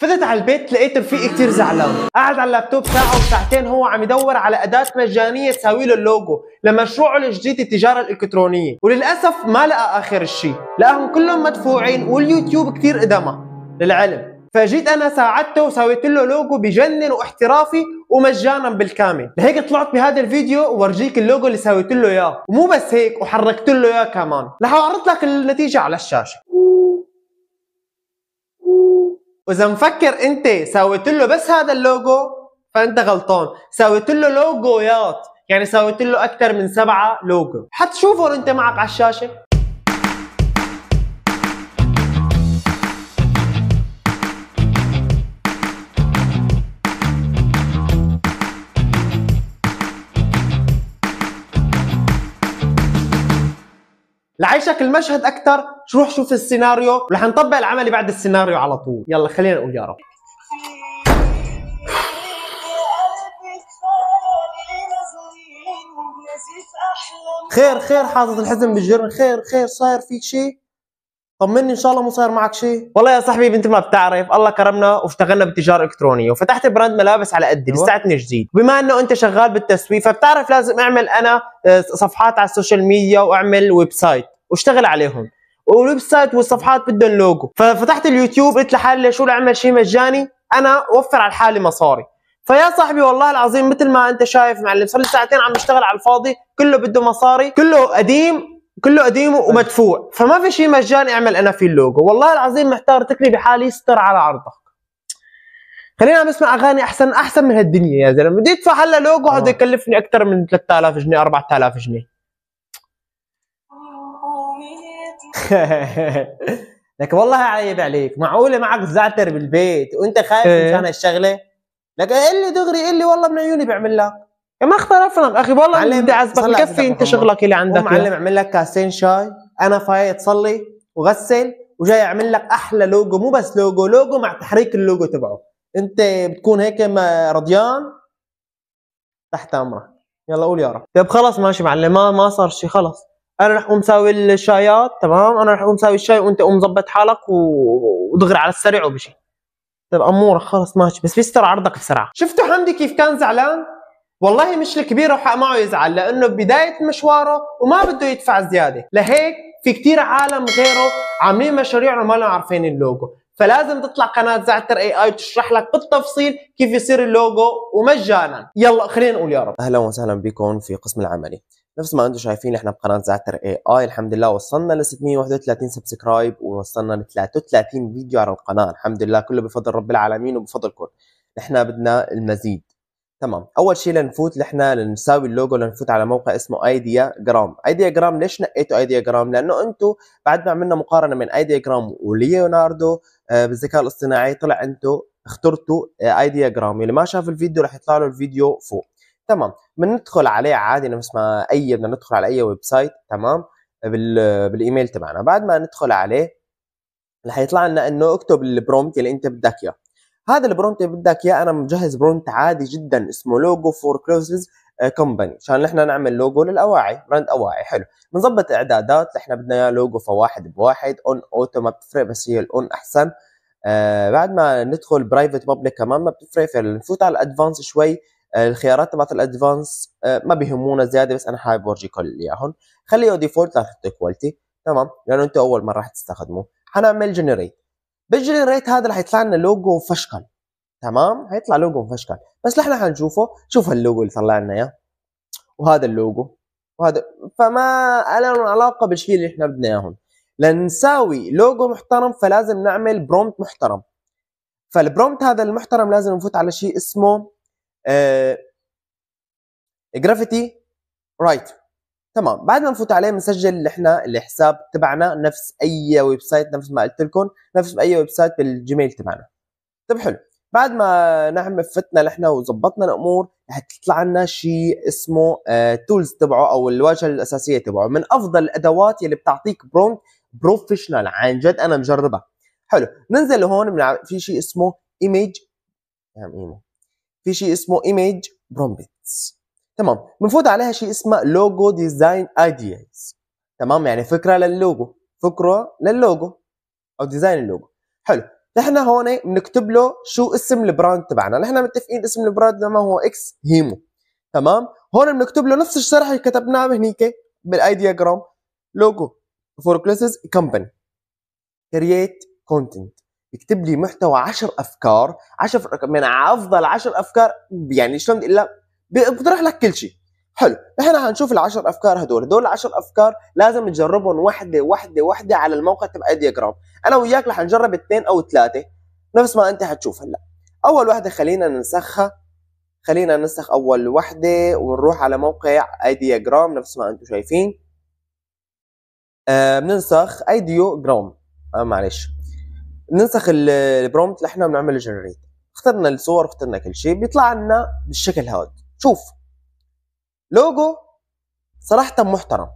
فتت على البيت لقيت رفيقي كتير زعلان قاعد على اللابتوب ساعة وساعتين هو عم يدور على أداة مجانية تساوي له اللوجو لمشروعه الجديد التجارة الإلكترونية وللأسف ما لقى آخر الشيء لقاهم كلهم مدفوعين واليوتيوب كتير قدمها للعلم فجيت انا ساعدته وسويت له لوجو بجنن واحترافي ومجانا بالكامل لهيك طلعت بهذا الفيديو وورجيك اللوجو اللي سويت له اياه ومو بس هيك وحركت له اياه كمان رح اعرض لك النتيجه على الشاشه واذا مفكر انت سويت له بس هذا اللوجو فانت غلطان سويت له لوجويات يعني سويت له اكثر من سبعه لوجو حتشوفهم انت معك على الشاشه لعيشك المشهد اكثر روح شوف السيناريو رح نطبق العملي بعد السيناريو على طول يلا خلينا نقول يا رب خير خير حاطط الحزن بالجرن خير خير صاير في شيء طمني ان شاء الله مو صاير معك شيء والله يا صاحبي بنت ما بتعرف الله كرمنا واشتغلنا بالتجاره الالكترونيه وفتحت براند ملابس على قدي أيوة. لساتني جديد بما انه انت شغال بالتسويق فبتعرف لازم اعمل انا آه، صفحات على السوشيال ميديا واعمل ويب سايت واشتغل عليهم والويب سايت والصفحات بدهم لوجو ففتحت اليوتيوب قلت لحالي شو اعمل شيء مجاني انا اوفر على حالي مصاري فيا صاحبي والله العظيم مثل ما انت شايف معلم صار لي ساعتين عم بشتغل على الفاضي كله بده مصاري كله قديم كله قديم ومدفوع فما في شيء مجاني اعمل انا فيه اللوجو والله العظيم محتار تكلي بحالي استر على عرضك خلينا نسمع اغاني احسن احسن من هالدنيا يا زلمه بدي ادفع هلا لوجو هذا آه. يكلفني اكثر من 3000 جنيه 4000 جنيه لك والله عيب عليك معقوله معك زعتر بالبيت وانت خايف إيه. مشان هالشغله لك قل إيه لي دغري قل إيه لي والله من عيوني بعمل لك يا ما اختلفنا اخي والله انت عزبك بكفي انت شغلك اللي عندك معلم اعمل لك كاسين شاي انا فايت تصلي وغسل وجاي اعمل لك احلى لوجو مو بس لوجو لوجو مع تحريك اللوجو تبعه انت بتكون هيك رضيان تحت امرك يلا قول يا رب طيب خلص ماشي معلم ما ما صار شيء خلص انا رح اقوم ساوي الشايات تمام انا رح اقوم ساوي الشاي وانت قوم ظبط حالك و... ودغري على السريع وبشي طيب امورك خلص ماشي بس بيستر عرضك بسرعه شفتوا حمدي كيف كان زعلان والله مش الكبير رح معه يزعل لانه بدايه مشواره وما بده يدفع زياده لهيك في كتير عالم غيره عاملين مشاريع وما لهم عارفين اللوجو فلازم تطلع قناة زعتر اي اي تشرح لك بالتفصيل كيف يصير اللوجو ومجانا يلا خلينا نقول يا رب اهلا وسهلا بكم في قسم العملي نفس ما انتم شايفين احنا بقناه زعتر اي اي الحمد لله وصلنا ل 631 سبسكرايب ووصلنا ل 33 فيديو على القناه الحمد لله كله بفضل رب العالمين وبفضلكم احنا بدنا المزيد تمام اول شيء لنفوت لحنا لنساوي اللوجو لنفوت على موقع اسمه ايديا جرام ايديا جرام ليش نقيتوا ايديا جرام لانه انتم بعد ما عملنا مقارنه بين ايديا جرام وليوناردو آه، بالذكاء الاصطناعي طلع انتم اخترتوا ايديا آه، جرام اللي ما شاف الفيديو رح يطلع له الفيديو فوق تمام بندخل عليه عادي نفس ما اي بدنا ندخل على اي ويب سايت تمام بالايميل تبعنا بعد ما ندخل عليه رح يطلع لنا انه اكتب البرومت اللي انت بدك اياه هذا البرونت اللي بدك اياه انا مجهز برونت عادي جدا اسمه لوجو فور كلوزز كومباني عشان نحن نعمل لوجو للاواعي براند اواعي حلو بنظبط اعدادات نحن بدنا اياه لوجو فواحد بواحد اون اوتو ما بتفرق بس هي الاون احسن آه بعد ما ندخل برايفت بابليك كمان ما بتفرق فنفوت على الادفانس شوي آه الخيارات تبعت الادفانس آه ما بيهمونا زياده بس انا حابب اورجيكم اياهم خليه ديفولت لا تحط كواليتي تمام لانه انت اول مره رح تستخدمه حنعمل جنريت بالجنريت هذا رح يطلع لنا لوجو مفشكل تمام حيطلع لوجو مفشكل بس نحن حنشوفه شوف هاللوجو اللي طلع لنا اياه وهذا اللوجو وهذا فما لهم علاقه بالشيء اللي احنا بدنا اياهم لنساوي لوجو محترم فلازم نعمل برومت محترم فالبرومت هذا المحترم لازم نفوت على شيء اسمه آه جرافيتي رايت تمام بعد ما نفوت عليه بنسجل احنا الحساب تبعنا نفس اي ويب سايت نفس ما قلت لكم نفس اي ويب سايت بالجيميل تبعنا طيب حلو بعد ما نعمل فتنا نحن وظبطنا الامور رح تطلع لنا شيء اسمه تولز آه، تبعه او الواجهه الاساسيه تبعه من افضل الادوات يلي بتعطيك برومت بروفيشنال عن جد انا مجربها حلو ننزل لهون منع... في شيء اسمه ايميج في شيء اسمه ايميج برومبتس تمام بنفوت عليها شيء اسمه لوجو ديزاين ايدياز تمام يعني فكره للوجو فكره للوجو او ديزاين اللوجو حلو نحن هون بنكتب له شو اسم البراند تبعنا نحن متفقين اسم البراند ما هو اكس هيمو تمام هون بنكتب له نفس الشرح اللي كتبناه هنيك بالايدياجرام لوجو فور كلاسز كمباني كرييت كونتنت يكتب لي محتوى 10 افكار 10 من افضل 10 افكار يعني شلون بدي اقول لك بيقترح لك كل شيء حلو احنا هنشوف العشر افكار هدول هدول العشر افكار لازم نجربهم وحده وحده وحده على الموقع تبع ديجرام انا وياك رح نجرب اثنين او ثلاثه نفس ما انت حتشوف هلا اول وحده خلينا ننسخها خلينا ننسخ اول وحده ونروح على موقع ايدياجرام نفس ما انتم شايفين آه بننسخ ايديوجرام آه معلش بننسخ البرومت اللي احنا بنعمل جنريت اخترنا الصور اخترنا كل شيء بيطلع لنا بالشكل هذا شوف لوجو صراحه محترم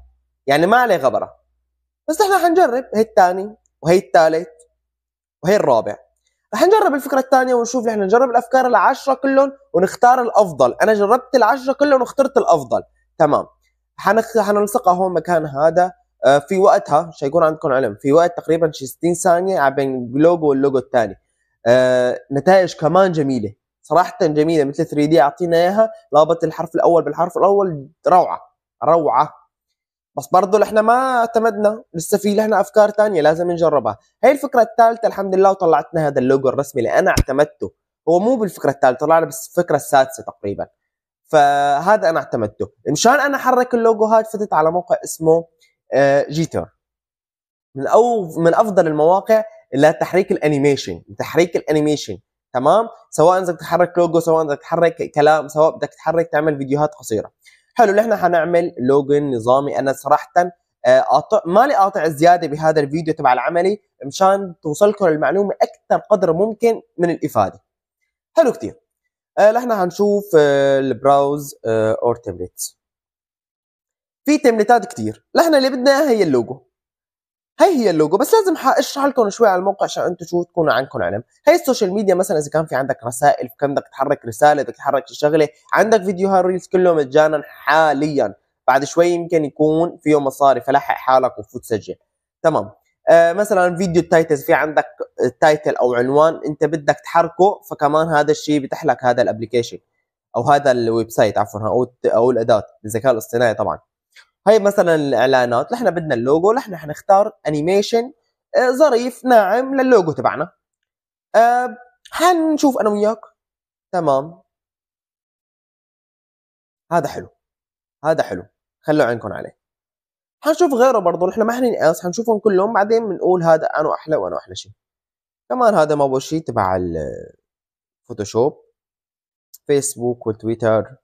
يعني ما عليه غبره بس احنا حنجرب هي الثاني وهي الثالث وهي الرابع رح نجرب الفكره الثانيه ونشوف احنا نجرب الافكار العشره كلهم ونختار الافضل انا جربت العشره كلهم واخترت الافضل تمام حنلصقها هون مكان هذا آه، في وقتها مش هيكون عندكم علم في وقت تقريبا شي 60 ثانيه بين اللوجو واللوجو الثاني آه، نتائج كمان جميله صراحه جميله مثل 3 دي اعطينا اياها لابط الحرف الاول بالحرف الاول روعه روعه بس برضه احنا ما اعتمدنا لسه في لنا افكار ثانيه لازم نجربها هي الفكره الثالثه الحمد لله وطلعتنا هذا اللوجو الرسمي اللي انا اعتمدته هو مو بالفكره الثالثه طلعنا بالفكره السادسه تقريبا فهذا انا اعتمدته مشان انا احرك اللوجو هذا فتت على موقع اسمه آه، جيتر من او من افضل المواقع لتحريك الانيميشن تحريك الانيميشن تمام سواء بدك تحرك لوجو سواء بدك تحرك كلام سواء بدك تحرك تعمل فيديوهات قصيره حلو نحن حنعمل لوجن نظامي انا صراحه قاطع آه، لي قاطع زياده بهذا الفيديو تبع العملي مشان توصلكم المعلومه اكثر قدر ممكن من الافاده حلو كثير آه، نحن حنشوف آه، البراوز اور تمبلتس في تمبلتات كثير نحن اللي بدنا هي اللوجو هي هي اللوجو بس لازم اشرح لكم شوي على الموقع عشان انتم شو تكونوا عنكم علم هي السوشيال ميديا مثلا اذا كان في عندك رسائل كان بدك تحرك رساله بدك تحرك شغله عندك فيديوهات ريلز كله مجانا حاليا بعد شوي يمكن يكون فيه مصاري فلحق حالك وفوت سجل تمام آه مثلا فيديو التايتلز في عندك تايتل او عنوان انت بدك تحركه فكمان هذا الشيء بتحلك هذا الابلكيشن او هذا الويب سايت عفوا او او الاداه الذكاء الاصطناعي طبعا هي مثلا الاعلانات نحن بدنا اللوجو نحن حنختار انيميشن آه، ظريف ناعم للوجو تبعنا آه، حنشوف انا وياك تمام هذا حلو هذا حلو خلوا عينكم عليه حنشوف غيره برضه نحن ما حننقص حنشوفهم كلهم بعدين بنقول هذا انا احلى وانا احلى شيء كمان هذا ما هو شيء تبع الفوتوشوب فيسبوك وتويتر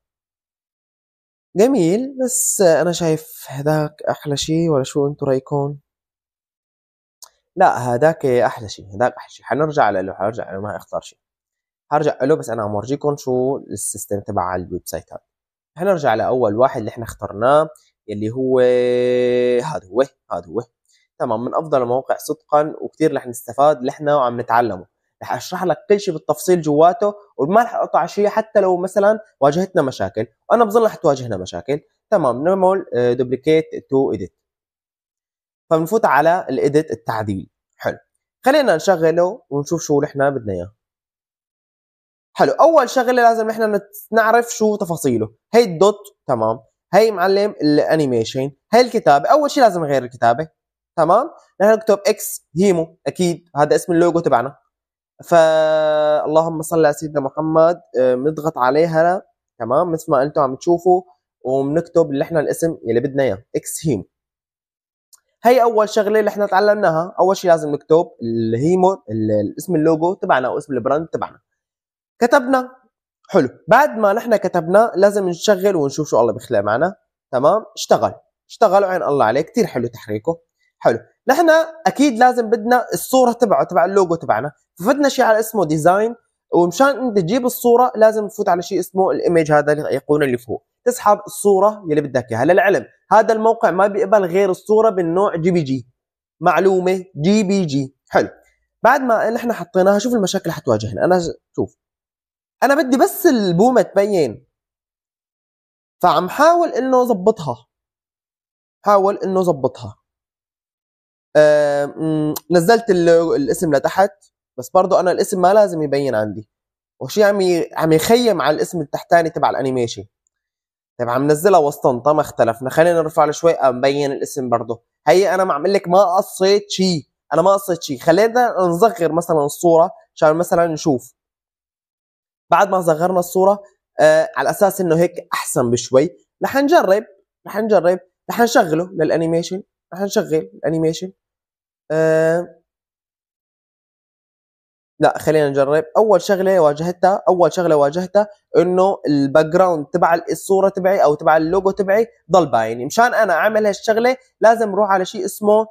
جميل بس انا شايف هذاك احلى شيء ولا شو انتو رايكم لا هذاك احلى شيء هذاك احلى شيء حنرجع له حرجع له ما اختار شيء حرجع له بس انا عم اورجيكم شو السيستم تبع الويب سايت هذا حنرجع لاول واحد اللي احنا اخترناه اللي هو هذا هو هذا هو تمام من افضل المواقع صدقا وكثير رح نستفاد نحن وعم نتعلمه رح اشرح لك كل شيء بالتفصيل جواته وما رح اقطع شيء حتى لو مثلا واجهتنا مشاكل وانا بظن رح تواجهنا مشاكل تمام نعمل دوبليكيت تو اديت فبنفوت على الاديت التعديل حلو خلينا نشغله ونشوف شو نحن بدنا اياه حلو اول شغله لازم نحن نعرف شو تفاصيله هي الدوت تمام هي معلم الانيميشن هي الكتابه اول شيء لازم نغير الكتابه تمام نحن نكتب اكس هيمو اكيد هذا اسم اللوجو تبعنا فاللهم صل على سيدنا محمد بنضغط آه، عليها تمام مثل ما انتم عم تشوفوا وبنكتب اللي احنا الاسم اللي بدنا اياه اكس هيم e هي اول شغله اللي احنا تعلمناها اول شيء لازم نكتب الهيمو اسم اللوجو تبعنا او اسم البراند تبعنا كتبنا حلو بعد ما نحن كتبنا لازم نشغل ونشوف شو الله بيخلق معنا تمام اشتغل اشتغل وعين الله عليه كثير حلو تحريكه حلو نحن اكيد لازم بدنا الصوره تبعه تبع اللوجو تبعنا ففتنا شيء على اسمه ديزاين ومشان انت تجيب الصوره لازم تفوت على شيء اسمه الايمج هذا الايقونه اللي فوق تسحب الصوره يلي بدك اياها للعلم هذا الموقع ما بيقبل غير الصوره بالنوع جي بي جي معلومه جي بي جي حلو بعد ما نحن حطيناها شوف المشاكل اللي حتواجهنا انا شوف انا بدي بس البومه تبين فعم حاول انه ظبطها حاول انه ظبطها نزلت الاسم لتحت بس برضه انا الاسم ما لازم يبين عندي وشي عم عم يخيم على الاسم التحتاني تبع الانيميشن طيب عم نزلها وسطنطه ما اختلفنا خلينا نرفع شوي مبين الاسم برضه هي انا اقول لك ما قصيت شيء انا ما قصيت شيء خلينا نصغر مثلا الصوره عشان مثلا نشوف بعد ما صغرنا الصوره آه على اساس انه هيك احسن بشوي رح نجرب رح نجرب رح نشغله للانيميشن رح نشغل الانيميشن آه، لا خلينا نجرب اول شغله واجهتها اول شغله واجهتها انه الباك جراوند تبع الصوره تبعي او تبع اللوجو تبعي ضل باين يعني مشان انا اعمل هالشغله لازم اروح على شيء اسمه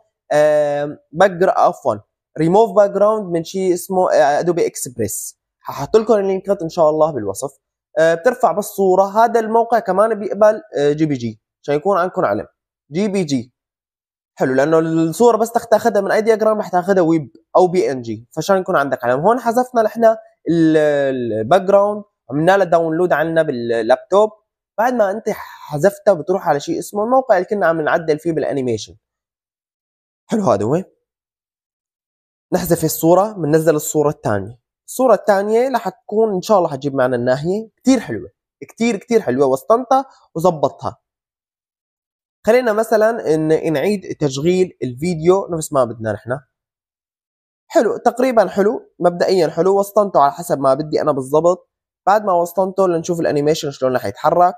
باك عفوا ريموف باك جراوند من شيء اسمه ادوبي آه، اكسبريس ححط لكم اللينكات ان شاء الله بالوصف آه، بترفع بالصوره هذا الموقع كمان بيقبل جي بي جي عشان يكون عندكم علم جي بي جي حلو لانه الصوره بس تاخذها من اي دياجرام رح تاخذها ويب او بي ان جي فشان يكون عندك علم هون حذفنا نحن الباك جراوند عملنا لها داونلود عندنا باللابتوب بعد ما انت حذفتها بتروح على شيء اسمه الموقع اللي كنا عم نعدل فيه بالانيميشن حلو هذا هو نحذف الصوره بننزل الصوره الثانيه الصوره الثانيه رح تكون ان شاء الله حتجيب معنا الناهيه كثير حلوه كثير كثير حلوه وسطنتها وظبطتها خلينا مثلا إن نعيد تشغيل الفيديو نفس ما بدنا نحن حلو تقريبا حلو مبدئيا حلو وسطنته على حسب ما بدي انا بالضبط بعد ما وسطنته لنشوف الانيميشن شلون رح يتحرك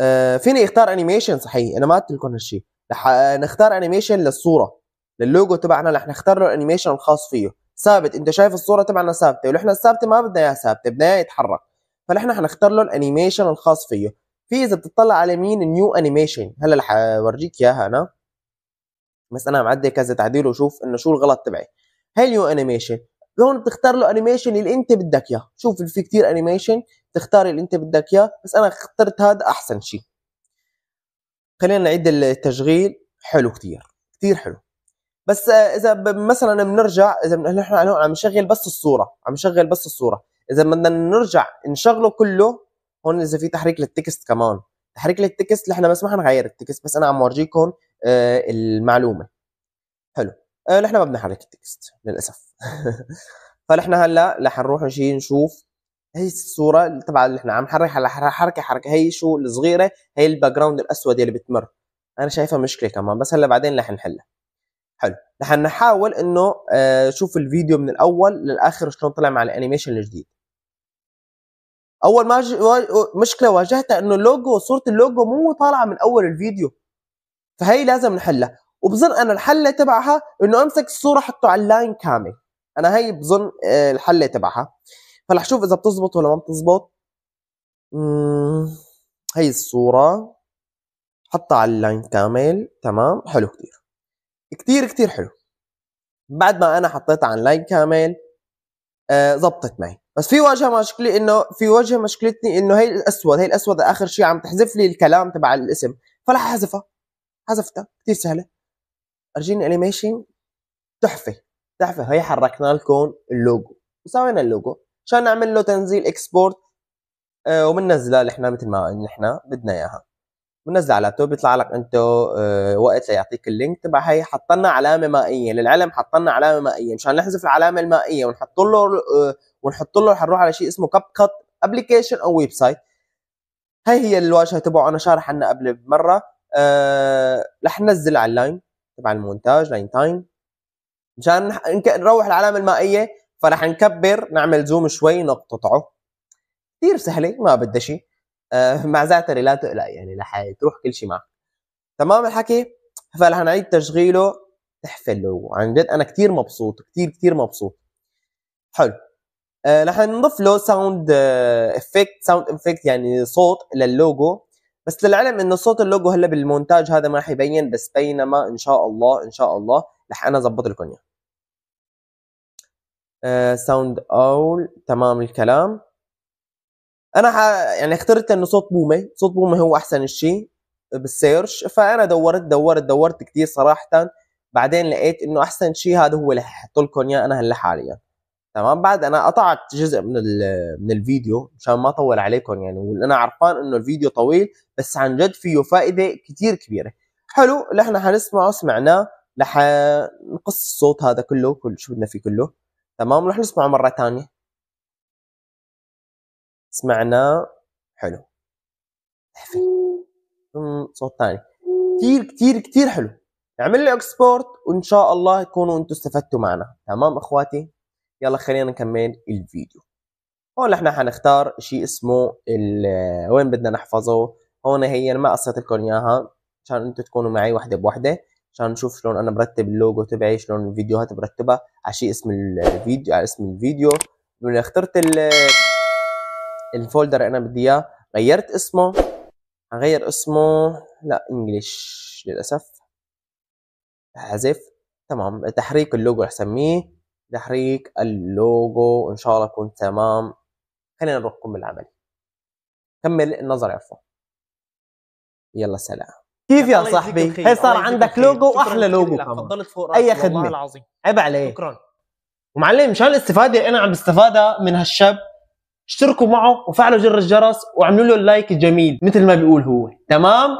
آه فيني اختار انيميشن صحيح انا ما قلت لكم هالشيء رح آه، نختار انيميشن للصوره للوجو تبعنا رح نختار له الانيميشن الخاص فيه ثابت انت شايف الصوره تبعنا ثابته ونحن الثابته ما بدنا اياها ثابته بدنا اياها يتحرك فنحن حنختار له الانيميشن الخاص فيه في اذا بتطلع على مين نيو انيميشن هلا رح اورجيك اياها انا بس انا معدي كذا تعديل وشوف انه شو الغلط تبعي هاي النيو انيميشن هون بتختار له انيميشن اللي انت بدك اياه شوف في كثير انيميشن تختار اللي انت بدك اياه بس انا اخترت هذا احسن شيء خلينا نعيد التشغيل حلو كثير كثير حلو بس اذا مثلا بنرجع اذا نحن عم نشغل بس الصوره عم نشغل بس الصوره اذا بدنا نرجع نشغله كله هون اذا في تحريك للتكست كمان تحريك للتكست نحن احنا بس ما حنغير التكست بس انا عم ورجيكم آه المعلومه حلو آه نحن ما بنحرك التكست للاسف فنحن هلا رح نروح شيء نشوف هي الصوره تبع اللي احنا عم نحرك على حركه حركه هي شو الصغيره هي الباك جراوند الاسود اللي بتمر انا شايفها مشكله كمان بس هلا بعدين رح نحلها حلو رح نحاول انه آه شوف الفيديو من الاول للاخر شلون طلع مع الانيميشن الجديد اول ما مشكله واجهتها انه اللوجو صوره اللوجو مو طالعه من اول الفيديو فهي لازم نحلها وبظن انا الحله تبعها انه امسك الصوره احطه على اللاين كامل انا هي بظن آه، الحله تبعها فرح اشوف اذا بتزبط ولا ما بتزبط هي الصوره حطها على اللاين كامل تمام حلو كثير كثير كثير حلو بعد ما انا حطيتها على اللاين كامل آه، ضبطت معي بس في واجهه مشكله انه في واجهه مشكلتني انه هي الاسود هي الاسود اخر شيء عم تحذف لي الكلام تبع الاسم فراح احذفها حذفتها كثير سهله ارجيني انيميشن تحفه تحفه هي حركنا لكم اللوجو وسوينا اللوجو عشان نعمل له تنزيل اكسبورت ومنزلها نحن مثل ما نحن بدنا اياها بنزل على اللابتوب بيطلع لك انت آه، وقت ليعطيك اللينك تبع هي حط لنا علامه مائيه للعلم حط لنا علامه مائيه مشان نحذف العلامه المائيه ونحط له آه، ونحط له حنروح على شيء اسمه كاب كات ابلكيشن او ويب سايت هي هي الواجهه تبعه انا شارح عنها قبل بمره أه رح ننزل على اللاين تبع المونتاج لاين تايم مشان نروح العلامه المائيه فرح نكبر نعمل زوم شوي نقطعه كثير سهله ما بدها شيء آه، مع زعتري لا تقلق يعني رح تروح كل شيء معك تمام الحكي فرح نعيد تشغيله تحفل عن جد انا كثير مبسوط كثير كثير مبسوط حلو آه، رح أه نضيف له ساوند افكت ساوند افكت يعني صوت للوجو بس للعلم انه صوت اللوجو هلا بالمونتاج هذا ما يبين بس بينما ان شاء الله ان شاء الله رح انا اظبط لكم اياه ساوند آه، اول تمام الكلام انا ح... يعني اخترت انه صوت بومه صوت بومه هو احسن شيء بالسيرش فانا دورت دورت دورت كثير صراحه بعدين لقيت انه احسن شيء هذا هو اللي حط لكم اياه انا هلا حاليا تمام بعد انا قطعت جزء من من الفيديو مشان ما اطول عليكم يعني وانا عرفان انه الفيديو طويل بس عن جد فيه فائده كثير كبيره حلو نحن حنسمعه سمعناه رح نقص الصوت هذا كله كل شو بدنا فيه كله تمام رح نسمعه مره ثانيه سمعنا حلو ثم صوت ثاني كثير كثير كثير حلو لي اكسبورت وان شاء الله تكونوا انتم استفدتوا معنا تمام اخواتي يلا خلينا نكمل الفيديو هون احنا حنختار شيء اسمه وين بدنا نحفظه هون هي ما قصيت لكم اياها عشان انتم تكونوا معي وحده بوحده عشان نشوف شلون انا مرتب اللوجو تبعي شلون الفيديوهات مرتبه على شيء اسم الفيديو على اسم الفيديو اخترت ال الفولدر اللي انا بدي اياه غيرت اسمه هغير اسمه لا انجلش للاسف حذف تمام تحريك اللوجو رح اسميه تحريك اللوجو ان شاء الله يكون تمام خلينا نروح نقوم بالعمل كمل النظر عفوا يلا سلام كيف يا صاحبي هي صار عندك لوجو واحلى لوجو تفضلت فوق اي خدمه العظيم عيب عليك شكرا ومعلم مشان الاستفاده انا عم بستفادها من هالشاب اشتركوا معه وفعلوا جر الجرس واعملوا له اللايك الجميل مثل ما بيقول هو تمام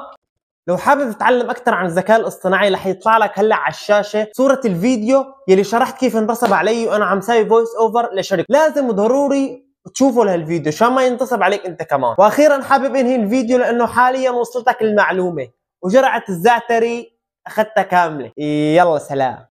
لو حابب تتعلم اكثر عن الذكاء الاصطناعي رح يطلع لك هلا على الشاشه صوره الفيديو يلي شرحت كيف انتصب علي وانا عم ساوي فويس اوفر لشركه لازم وضروري تشوفوا لهالفيديو عشان ما ينتصب عليك انت كمان واخيرا حابب انهي الفيديو لانه حاليا وصلتك المعلومه وجرعه الزعتري اخذتها كامله يلا سلام